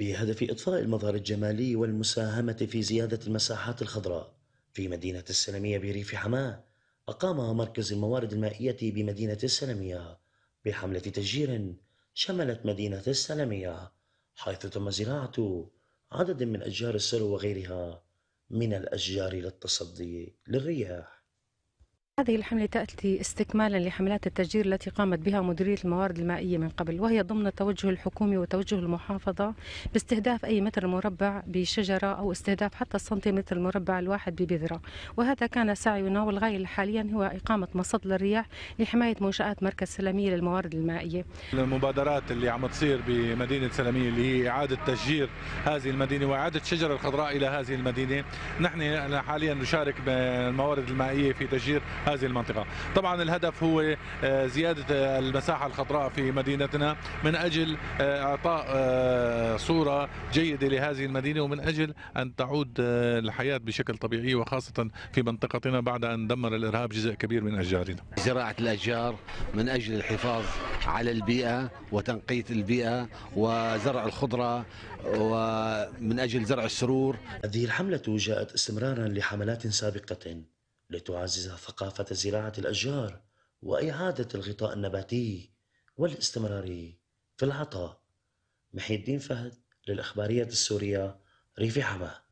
بهدف إطفاء المظهر الجمالي والمساهمة في زيادة المساحات الخضراء في مدينة السلمية بريف حماة أقام مركز الموارد المائية بمدينة السلمية بحملة تشجير شملت مدينة السلمية حيث تم زراعة عدد من أشجار السرو وغيرها من الأشجار للتصدي للرياح هذه الحملة تأتي استكمالا لحملات التشجير التي قامت بها مديرية الموارد المائية من قبل وهي ضمن التوجه الحكومي وتوجه المحافظة باستهداف أي متر مربع بشجرة أو استهداف حتى السنتيمتر المربع الواحد ببذرة وهذا كان سعينا والغاية حاليا هو إقامة مصد للرياح لحماية منشآت مركز سلامية للموارد المائية المبادرات اللي عم تصير بمدينة سلامية اللي هي إعادة تشجير هذه المدينة وإعادة الشجرة الخضراء إلى هذه المدينة نحن حاليا نشارك بالموارد المائية في تشجير هذه المنطقة طبعا الهدف هو آه، زيادة آه، المساحة الخضراء في مدينتنا من أجل آه، إعطاء صورة جيدة لهذه المدينة ومن أجل أن تعود الحياة بشكل طبيعي وخاصة في منطقتنا بعد أن دمر الإرهاب جزء كبير من أشجارنا زراعة الأشجار من أجل الحفاظ على البيئة وتنقية البيئة وزرع الخضرة ومن أجل زرع السرور هذه الحملة جاءت استمرارا لحملات سابقة لتعزز ثقافة زراعة الأشجار وإعادة الغطاء النباتي والاستمراري في العطاء محي الدين فهد للإخبارية السورية ريفي حماه